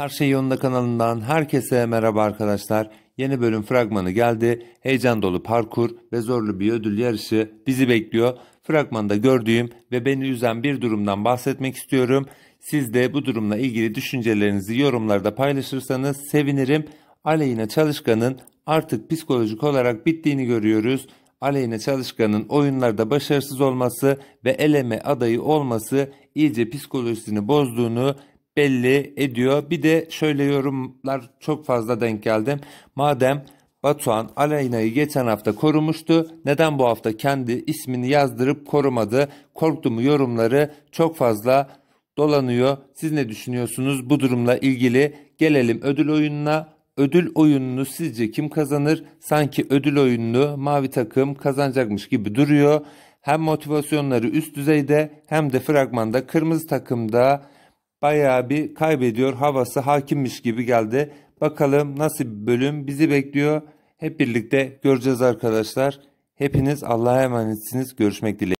Her Şey Yolunda kanalından herkese merhaba arkadaşlar. Yeni bölüm fragmanı geldi. Heyecan dolu parkur ve zorlu bir ödül yarışı bizi bekliyor. Fragmanda gördüğüm ve beni üzen bir durumdan bahsetmek istiyorum. Siz de bu durumla ilgili düşüncelerinizi yorumlarda paylaşırsanız sevinirim. Aleyna Çalışkan'ın artık psikolojik olarak bittiğini görüyoruz. Aleyna Çalışkan'ın oyunlarda başarısız olması ve eleme adayı olması iyice psikolojisini bozduğunu belli ediyor. Bir de şöyle yorumlar çok fazla denk geldim. Madem Batuhan Aleyna'yı geçen hafta korumuştu. Neden bu hafta kendi ismini yazdırıp korumadı? Korktumu yorumları çok fazla dolanıyor. Siz ne düşünüyorsunuz bu durumla ilgili? Gelelim ödül oyununa. Ödül oyununu sizce kim kazanır? Sanki ödül oyununu mavi takım kazanacakmış gibi duruyor. Hem motivasyonları üst düzeyde hem de fragmanda kırmızı takımda Bayağı bir kaybediyor havası hakimmiş gibi geldi. Bakalım nasıl bir bölüm bizi bekliyor. Hep birlikte göreceğiz arkadaşlar. Hepiniz Allah'a emanetsiniz. Görüşmek dileğiyle.